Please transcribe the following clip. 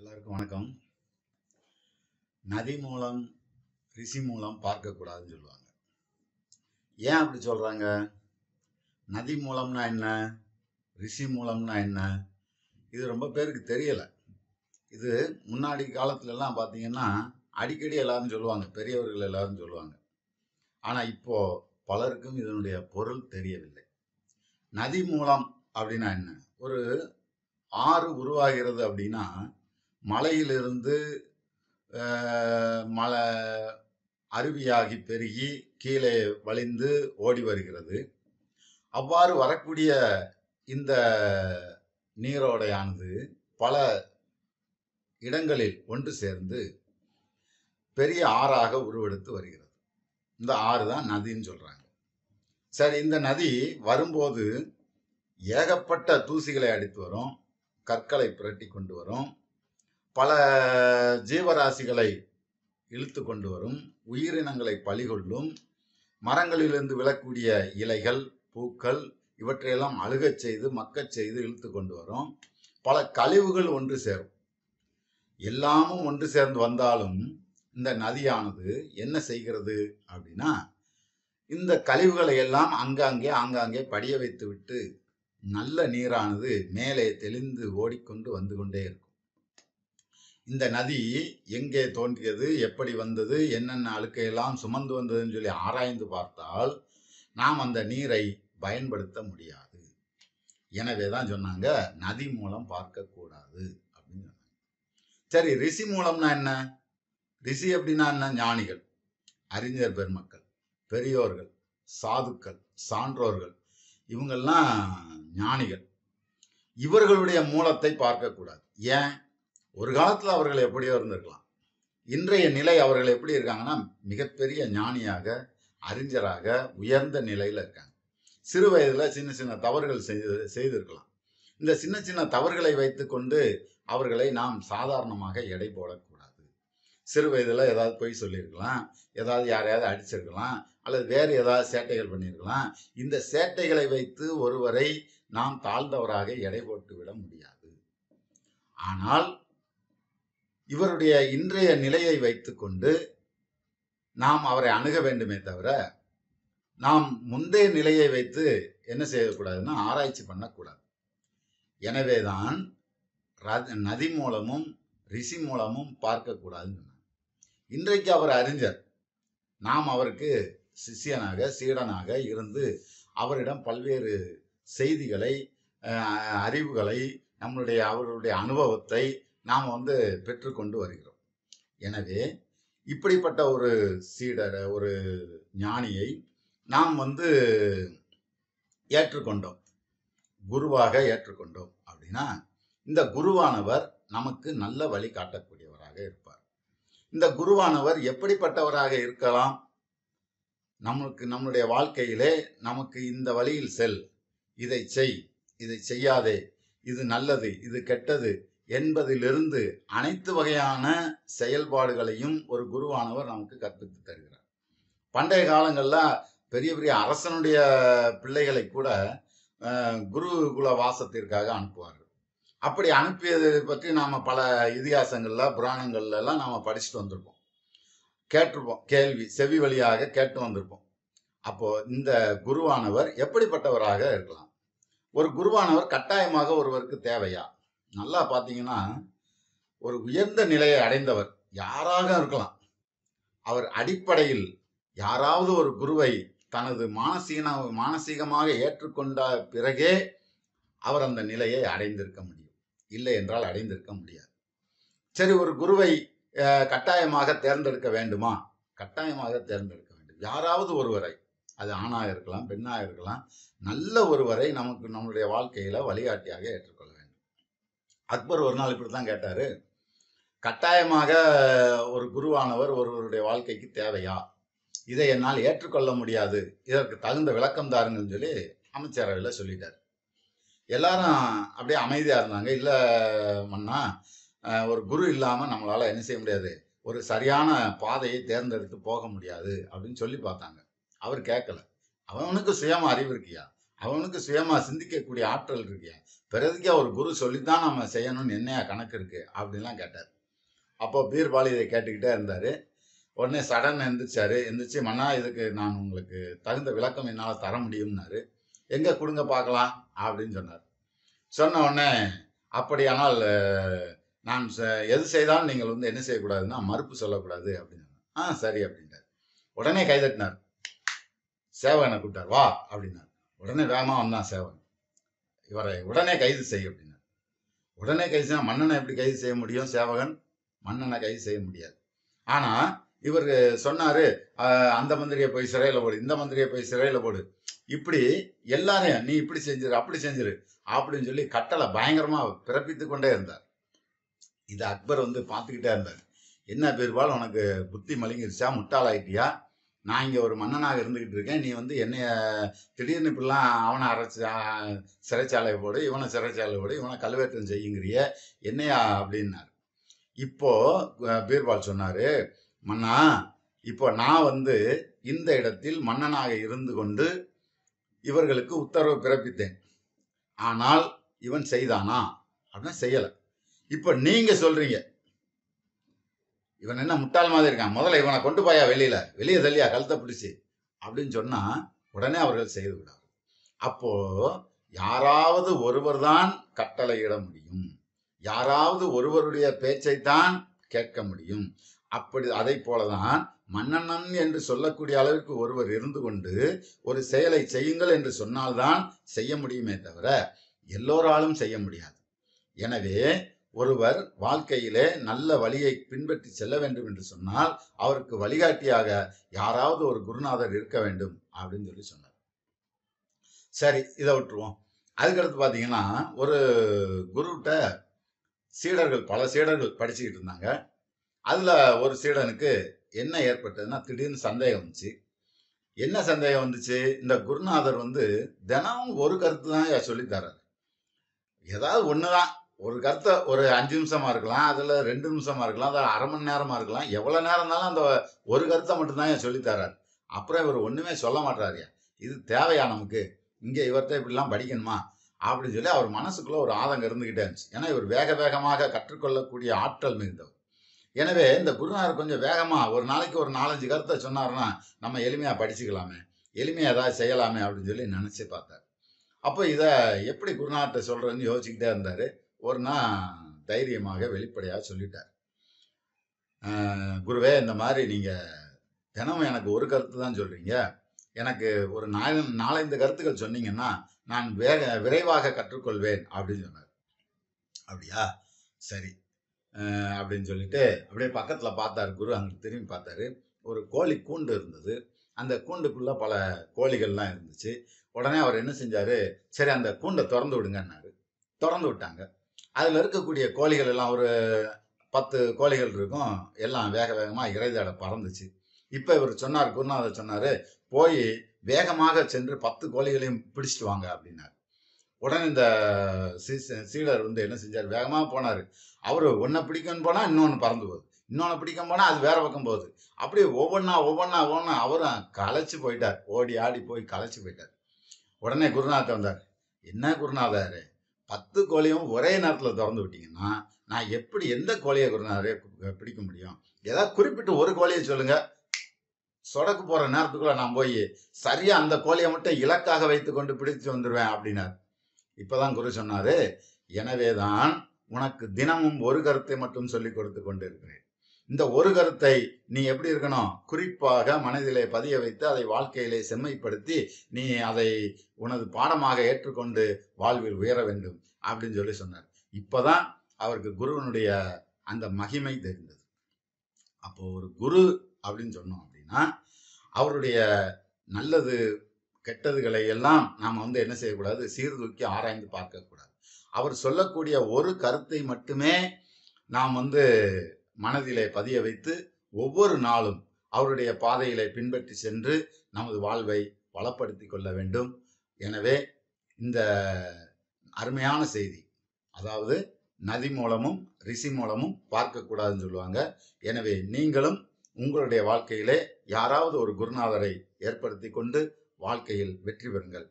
எல்லாருக்கும் வணக்கம் நதி மூலம் ரிஷி மூலம் பார்க்கக்கூடாதுன்னு சொல்லுவாங்க ஏன் அப்படி சொல்கிறாங்க நதி மூலம்னா என்ன ரிஷி மூலம்னா என்ன இது ரொம்ப பேருக்கு தெரியலை இது முன்னாடி காலத்துலலாம் பார்த்தீங்கன்னா அடிக்கடி எல்லாரும் சொல்லுவாங்க பெரியவர்கள் எல்லாரும் சொல்லுவாங்க ஆனால் இப்போது பலருக்கும் இதனுடைய பொருள் தெரியவில்லை நதி மூலம் அப்படின்னா என்ன ஒரு ஆறு உருவாகிறது அப்படின்னா மலையிலிருந்து மலை அருவியாகி பெருகி கீழே வழிந்து ஓடி வருகிறது அவ்வாறு வரக்கூடிய இந்த நீரோடையானது பல இடங்களில் ஒன்று சேர்ந்து பெரிய ஆறாக உருவெடுத்து வருகிறது இந்த ஆறு தான் நதின்னு சொல்கிறாங்க சரி இந்த நதி வரும்போது ஏகப்பட்ட தூசிகளை அடித்து வரும் கற்களை புரட்டி கொண்டு வரும் பல ஜீவராசிகளை இழுத்து கொண்டு வரும் உயிரினங்களை பழிகொள்ளும் மரங்களிலிருந்து விழக்கூடிய இலைகள் பூக்கள் இவற்றையெல்லாம் அழுகச் செய்து மக்கச் செய்து இழுத்து கொண்டு வரும் பல கழிவுகள் ஒன்று சேரும் எல்லாமும் ஒன்று சேர்ந்து வந்தாலும் இந்த நதியானது என்ன செய்கிறது அப்படின்னா இந்த கழிவுகளை எல்லாம் அங்காங்கே ஆங்காங்கே படிய வைத்துவிட்டு நல்ல நீரானது மேலே தெளிந்து ஓடிக்கொண்டு வந்து கொண்டே இருக்கும் இந்த நதி எங்கே தோன்றியது எப்படி வந்தது என்னென்ன அழுக்கையெல்லாம் சுமந்து வந்ததுன்னு சொல்லி ஆராய்ந்து பார்த்தால் நாம் அந்த நீரை பயன்படுத்த முடியாது எனவே தான் சொன்னாங்க நதி மூலம் பார்க்கக்கூடாது அப்படின்னு சொன்னாங்க சரி ரிஷி மூலம்னா என்ன ரிஷி அப்படின்னா என்ன ஞானிகள் அறிஞர் பெருமக்கள் பெரியோர்கள் சாதுக்கள் சான்றோர்கள் இவங்கெல்லாம் ஞானிகள் இவர்களுடைய மூலத்தை பார்க்கக்கூடாது ஏன் ஒரு காலத்தில் அவர்கள் எப்படியோ இருந்திருக்கலாம் இன்றைய நிலை அவர்கள் எப்படி இருக்காங்கன்னா மிகப்பெரிய ஞானியாக அறிஞராக உயர்ந்த நிலையில் இருக்காங்க சிறு வயதில் சின்ன சின்ன தவறுகள் செய்து செய்திருக்கலாம் இந்த சின்ன சின்ன தவறுகளை வைத்து கொண்டு அவர்களை நாம் சாதாரணமாக எடை போடக்கூடாது சிறு வயதில் ஏதாவது பொய் சொல்லியிருக்கலாம் ஏதாவது யாரையாவது அடிச்சிருக்கலாம் அல்லது வேறு ஏதாவது சேட்டைகள் பண்ணியிருக்கலாம் இந்த சேட்டைகளை வைத்து ஒருவரை நாம் தாழ்ந்தவராக எடை போட்டு விட முடியாது ஆனால் இவருடைய இன்றைய நிலையை வைத்துக்கொண்டு நாம் அவரை அணுக வேண்டுமே தவிர நாம் முந்தைய நிலையை வைத்து என்ன செய்யக்கூடாதுன்னா ஆராய்ச்சி பண்ணக்கூடாது எனவேதான் நதி மூலமும் ரிஷி மூலமும் பார்க்கக்கூடாதுன்னு இன்றைக்கு அவர் அறிஞர் நாம் அவருக்கு சிஷியனாக சீடனாக இருந்து அவரிடம் பல்வேறு செய்திகளை அறிவுகளை நம்மளுடைய அவர்களுடைய அனுபவத்தை நாம் வந்து பெற்றுக்கொண்டு வருகிறோம் எனவே இப்படிப்பட்ட ஒரு சீடரை ஒரு ஞானியை நாம் வந்து ஏற்றுக்கொண்டோம் குருவாக ஏற்றுக்கொண்டோம் அப்படின்னா இந்த குருவானவர் நமக்கு நல்ல வழி காட்டக்கூடியவராக இருப்பார் இந்த குருவானவர் எப்படிப்பட்டவராக இருக்கலாம் நம்மளுக்கு நம்மளுடைய வாழ்க்கையிலே நமக்கு இந்த வழியில் செல் இதை செய் இதை செய்யாதே இது நல்லது இது கெட்டது என்பதிலிருந்து அனைத்து வகையான செயல்பாடுகளையும் ஒரு குருவானவர் நமக்கு கற்பித்து தருகிறார் பண்டைய காலங்களில் பெரிய பெரிய அரசனுடைய பிள்ளைகளை கூட குருகுல வாசத்திற்காக அனுப்புவார்கள் அப்படி அனுப்பியதை பற்றி நாம் பல இதிகாசங்களில் புராணங்கள்லாம் நாம் படிச்சுட்டு வந்திருப்போம் கேட்டிருப்போம் கேள்வி செவி வழியாக கேட்டு வந்திருப்போம் அப்போது இந்த குருவானவர் எப்படிப்பட்டவராக இருக்கலாம் ஒரு குருவானவர் கட்டாயமாக ஒருவருக்கு தேவையா நல்லா பார்த்தீங்கன்னா ஒரு உயர்ந்த நிலையை அடைந்தவர் யாராக இருக்கலாம் அவர் அடிப்படையில் யாராவது ஒரு குருவை தனது மானசீன மானசீகமாக ஏற்றுக்கொண்ட பிறகே அவர் அந்த நிலையை அடைந்திருக்க முடியும் இல்லை என்றால் அடைந்திருக்க முடியாது சரி ஒரு குருவை கட்டாயமாக தேர்ந்தெடுக்க வேண்டுமா கட்டாயமாக தேர்ந்தெடுக்க வேண்டும் யாராவது ஒருவரை அது ஆணாக இருக்கலாம் பெண்ணாக இருக்கலாம் நல்ல ஒருவரை நமக்கு நம்மளுடைய வாழ்க்கையில வழிகாட்டியாக ஏற்று அக்பர் ஒரு நாள் இப்படி தான் கேட்டார் கட்டாயமாக ஒரு குருவானவர் ஒருவருடைய வாழ்க்கைக்கு தேவையா இதை என்னால் ஏற்றுக்கொள்ள முடியாது இதற்கு தகுந்த விளக்கம் தாருங்கன்னு சொல்லி அமைச்சரவையில் சொல்லிட்டார் எல்லாரும் அப்படியே அமைதியாக இருந்தாங்க இல்லை மண்ணா ஒரு குரு இல்லாமல் நம்மளால் என்ன செய்ய முடியாது ஒரு சரியான பாதையை தேர்ந்தெடுத்து போக முடியாது அப்படின்னு சொல்லி பார்த்தாங்க அவர் கேட்கல அவனுக்கு சுயமாக அறிவு இருக்கியா அவனுக்கு சுயமாக சிந்திக்கக்கூடிய ஆற்றல் இருக்கியா பிறகுக்கே அவர் குரு சொல்லித்தான் நம்ம செய்யணும்னு என்னையா கணக்கு இருக்கு அப்படின்லாம் கேட்டார் அப்போ பீர்பாலி இதை கேட்டுக்கிட்டே இருந்தார் உடனே சடன் எந்திரிச்சாரு எந்திரிச்சு மன்னா இதுக்கு நான் உங்களுக்கு தகுந்த விளக்கம் என்னால் தர முடியும்னாரு எங்கே கொடுங்க பார்க்கலாம் அப்படின்னு சொன்னார் சொன்ன உடனே அப்படியானால் நான் எது செய்தாலும் நீங்கள் வந்து என்ன செய்யக்கூடாதுன்னா மறுப்பு சொல்லக்கூடாது அப்படின்னு ஆ சரி அப்படின்ட்டார் உடனே கைதட்டினார் சேவகனை கூப்பிட்டார் வா அப்படின்னார் உடனே வேகமாக வந்தான் சேவன் இவரை உடனே கைது செய்ய அப்படின்னா உடனே கைது செய்ய மன்னனை எப்படி கைது செய்ய முடியும் சேவகன் மன்னனை கைது செய்ய முடியாது ஆனால் இவர் சொன்னார் அந்த மந்திரியை போய் சிறையில் போடு இந்த மந்திரியை போய் சிறையில் போடு இப்படி எல்லாரையும் நீ இப்படி செஞ்சிரு அப்படி செஞ்சிரு அப்படின்னு சொல்லி கட்டளை பயங்கரமாக பிறப்பித்து கொண்டே இருந்தார் இது அக்பர் வந்து பார்த்துக்கிட்டே இருந்தார் என்ன பெரும்பாலும் உனக்கு புத்தி மலிங்கிருச்சா முட்டாளாயிட்டியா நான் இங்கே ஒரு மன்னனாக இருந்துக்கிட்டு இருக்கேன் நீ வந்து என்னைய திடீர்னு இப்படிலாம் அவனை அரைச்சி சிறைச்சாலை போடு இவனை சிறைச்சாலை போடு இவனை கல்வேற்றம் செய்யுங்கிறிய என்னையா அப்படின்னாரு இப்போது பீர்பால் சொன்னார் மன்னா இப்போ நான் வந்து இந்த இடத்தில் மன்னனாக இருந்து கொண்டு இவர்களுக்கு உத்தரவு பிறப்பித்தேன் ஆனால் இவன் செய்தானா அப்படின்னா செய்யலை இப்போ நீங்கள் சொல்கிறீங்க இவன் என்ன முட்டாள் மாதிரி இருக்கான் முதல்ல இவனை கொண்டு போயா வெளியில வெளியே தள்ளியா கழுத்தை பிடிச்சி அப்படின்னு சொன்னா உடனே அவர்கள் செய்து விடாது அப்போ யாராவது ஒருவர் தான் கட்டளையிட முடியும் யாராவது ஒருவருடைய பேச்சைத்தான் கேட்க முடியும் அப்படி அதை போலதான் மன்னனன் என்று சொல்லக்கூடிய அளவிற்கு ஒருவர் இருந்து கொண்டு ஒரு செயலை செய்யுங்கள் என்று சொன்னால்தான் செய்ய முடியுமே தவிர எல்லோராலும் செய்ய முடியாது எனவே ஒருவர் வாழ்க்கையிலே நல்ல வழியை பின்பற்றி செல்ல வேண்டும் என்று சொன்னால் அவருக்கு வழிகாட்டியாக யாராவது ஒரு குருநாதர் இருக்க வேண்டும் அப்படின்னு சொல்லி சொன்னார் சரி இதை விட்டுருவோம் அதுக்கடுத்து பார்த்தீங்கன்னா ஒரு குருட்ட சீடர்கள் பல சீடர்கள் படிச்சுக்கிட்டு இருந்தாங்க அதில் ஒரு சீடனுக்கு என்ன ஏற்பட்டதுன்னா திடீர்னு சந்தேகம் வந்துச்சு என்ன சந்தேகம் வந்துச்சு இந்த குருநாதர் வந்து தினமும் ஒரு கருத்து தான் சொல்லி ஏதாவது ஒன்று தான் ஒரு கருத்தை ஒரு அஞ்சு நிமிஷமா இருக்கலாம் அதில் ரெண்டு நிமிஷமா இருக்கலாம் அதில் அரை மணி நேரமா இருக்கலாம் எவ்வளோ நேரம் இருந்தாலும் அந்த ஒரு கருத்தை மட்டும்தான் என் சொல்லித்தரார் அப்புறம் இவர் ஒன்றுமே சொல்ல மாட்டாரியா இது தேவையா நமக்கு இங்கே இவர்கிட்ட இப்படிலாம் படிக்கணுமா அப்படின்னு சொல்லி அவர் மனசுக்குள்ளே ஒரு ஆதங்கம் இருந்துக்கிட்டே இருந்துச்சு ஏன்னா இவர் வேக வேகமாக கற்றுக்கொள்ளக்கூடிய ஆற்றல் மிகுந்தவர் எனவே இந்த குருநாதர் கொஞ்சம் வேகமாக ஒரு நாளைக்கு ஒரு நாலஞ்சு கருத்தை சொன்னார்னா நம்ம எளிமையாக படிச்சுக்கலாமே எளிமையாக ஏதாவது செய்யலாமே அப்படின்னு சொல்லி நினச்சி பார்த்தார் அப்போ இதை எப்படி குருநாதர்கிட்ட சொல்கிறேன்னு யோசிச்சுக்கிட்டே இருந்தார் ஒரு நாள் தைரியமாக வெளிப்படையாக சொல்லிட்டார் குருவே இந்த மாதிரி நீங்கள் தினமும் எனக்கு ஒரு கருத்து தான் சொல்கிறீங்க எனக்கு ஒரு நாலு நாலஞ்சு கருத்துக்கள் சொன்னீங்கன்னா நான் வேக விரைவாக கற்றுக்கொள்வேன் அப்படின்னு சொன்னார் அப்படியா சரி அப்படின்னு சொல்லிட்டு அப்படியே பக்கத்தில் பார்த்தார் குரு அங்கே திரும்பி பார்த்தாரு ஒரு கோழி கூண்டு இருந்தது அந்த கூண்டுக்குள்ளே பல கோழிகள்லாம் இருந்துச்சு உடனே அவர் என்ன செஞ்சார் சரி அந்த கூண்டை திறந்து விடுங்கன்னாரு திறந்து விட்டாங்க அதில் இருக்கக்கூடிய கோழிகள் எல்லாம் ஒரு பத்து கோழிகள் இருக்கும் எல்லாம் வேக வேகமாக இறைதாட பறந்துச்சு இப்போ இவர் சொன்னார் குருநாதர் சொன்னார் போய் வேகமாக சென்று பத்து கோழிகளையும் பிடிச்சிட்டு வாங்க அப்படின்னார் உடனே இந்த சீடர் வந்து என்ன செஞ்சார் வேகமாக போனார் அவர் ஒன்றை பிடிக்கன்னு போனால் இன்னொன்று பறந்து போகுது இன்னொன்று பிடிக்க போனால் அது வேற பக்கம் போகுது அப்படியே ஒவ்வொன்றா ஒவ்வொன்றா ஒவ்வொன்றா அவரும் களைச்சி போயிட்டார் ஓடி ஆடி போய் களைச்சி போயிட்டார் உடனே குருநாதர் வந்தார் என்ன குருநாதர் பத்து கோழியும் ஒரே நேரத்தில் திறந்து விட்டீங்கன்னா நான் எப்படி எந்த கோழியை நிறைய பிடிக்க முடியும் ஏதாவது குறிப்பிட்டு ஒரு கோழியை சொல்லுங்கள் சொடக்கு போகிற நேரத்துக்குள்ளே நான் போய் சரியாக அந்த கோழியை மட்டும் இலக்காக வைத்து கொண்டு பிடித்து வந்துடுவேன் அப்படின்னார் இப்போ தான் குரு சொன்னார் எனவே தான் உனக்கு தினமும் ஒரு கருத்தை மட்டும் சொல்லிக் கொடுத்து கொண்டு இருக்கிறேன் இந்த ஒரு கருத்தை நீ எப்படி இருக்கணும் குறிப்பாக மனதிலே பதிய வைத்து அதை வாழ்க்கையிலே செம்மைப்படுத்தி நீ அதை உனது பாடமாக ஏற்றுக்கொண்டு வாழ்வில் உயர வேண்டும் அப்படின்னு சொல்லி சொன்னார் இப்போதான் அவருக்கு குருவனுடைய அந்த மகிமை தெரிந்தது அப்போ ஒரு குரு அப்படின்னு சொன்னோம் அப்படின்னா அவருடைய நல்லது கெட்டதுகளை எல்லாம் நாம் வந்து என்ன செய்யக்கூடாது சீர்தூக்கி ஆராய்ந்து பார்க்கக்கூடாது அவர் சொல்லக்கூடிய ஒரு கருத்தை மட்டுமே நாம் வந்து மனதிலே பதிய வைத்து ஒவ்வொரு நாளும் அவருடைய பாதையிலே பின்பற்றி சென்று நமது வாழ்வை வளப்படுத்தி கொள்ள வேண்டும் எனவே இந்த அருமையான செய்தி அதாவது நதி மூலமும் ரிஷி மூலமும் பார்க்கக்கூடாதுன்னு சொல்லுவாங்க எனவே நீங்களும் உங்களுடைய வாழ்க்கையிலே யாராவது ஒரு குருநாதரை ஏற்படுத்தி கொண்டு வாழ்க்கையில் வெற்றி பெறுங்கள்